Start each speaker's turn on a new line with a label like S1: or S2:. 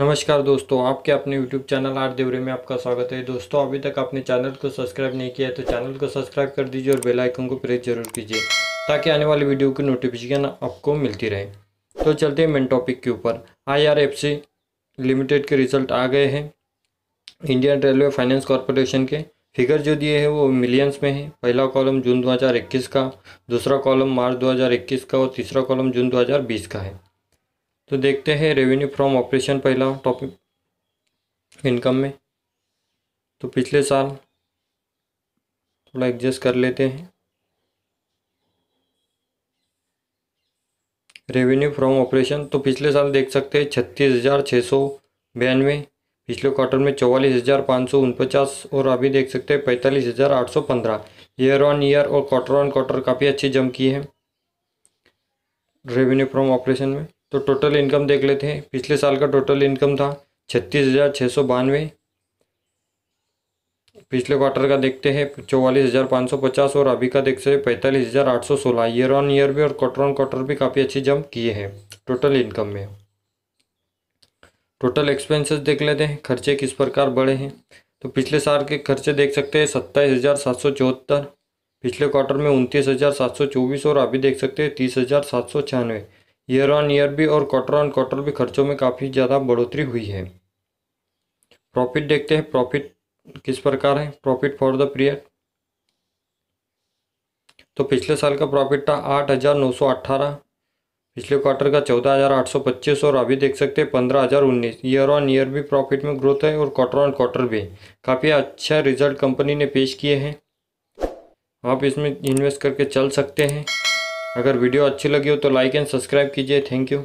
S1: नमस्कार दोस्तों आपके अपने YouTube चैनल आर देवरे में आपका स्वागत है दोस्तों अभी तक आपने चैनल को सब्सक्राइब नहीं किया है तो चैनल को सब्सक्राइब कर दीजिए और बेल आइकन को प्रेस जरूर कीजिए ताकि आने वाली वीडियो की नोटिफिकेशन आपको मिलती रहे तो चलते हैं मेन टॉपिक के ऊपर आई लिमिटेड के रिजल्ट आ गए हैं इंडियन रेलवे फाइनेंस कॉरपोरेशन के फिगर जो दिए हैं वो मिलियंस में है पहला कॉलम जून दो का दूसरा कॉलम मार्च दो का और तीसरा कॉलम जून दो का है तो देखते हैं रेवेन्यू फ्रॉम ऑपरेशन पहला टॉपिक इनकम में तो पिछले साल थोड़ा एडजस्ट कर लेते हैं रेवेन्यू फ्रॉम ऑपरेशन तो पिछले साल देख सकते हैं छत्तीस हज़ार छः सौ बयानवे पिछले क्वार्टर में चौवालीस हज़ार पाँच सौ उनपचास और अभी देख सकते हैं पैंतालीस हज़ार आठ सौ पंद्रह ईयर ऑन ईयर और क्वार्टर ऑन क्वार्टर काफ़ी अच्छी जम की है रेवेन्यू फ्रॉम ऑपरेशन में तो टोटल इनकम देख लेते हैं पिछले साल का टोटल इनकम था छत्तीस हज़ार छः सौ बानवे पिछले क्वार्टर का देखते हैं चौवालीस हज़ार पाँच सौ पचास और अभी का देखते हैं पैंतालीस हज़ार आठ सौ सोलह ईयर ऑन ईयर भी और क्वार्टर ऑन क्वार्टर भी काफ़ी अच्छी जंप किए हैं टोटल इनकम में टोटल एक्सपेंसेस देख लेते हैं खर्चे किस प्रकार बढ़े हैं तो पिछले साल के खर्चे देख सकते हैं सत्ताईस हज़ार सात सौ चौहत्तर पिछले क्वार्टर में उनतीस हज़ार सात सौ चौबीस और अभी देख सकते हैं तीस हज़ार सात सौ छियानवे ईयर ऑन ईयर भी और क्वार्टर ऑन क्वार्टर भी खर्चों में काफ़ी ज़्यादा बढ़ोतरी हुई है प्रॉफिट देखते हैं प्रॉफिट किस प्रकार है प्रॉफिट फॉर द पीरियड तो पिछले साल का प्रॉफिट था आठ हज़ार नौ सौ अट्ठारह पिछले क्वार्टर का चौदह हज़ार आठ सौ पच्चीस और अभी देख सकते हैं पंद्रह हज़ार उन्नीस ईयर ऑन ईयर भी प्रॉफिट में ग्रोथ है और क्वार्टर ऑन क्वार्टर भी काफ़ी अच्छा रिजल्ट कंपनी ने पेश किए हैं आप इसमें इन्वेस्ट करके चल सकते हैं अगर वीडियो अच्छी लगी हो तो लाइक एंड सब्सक्राइब कीजिए थैंक यू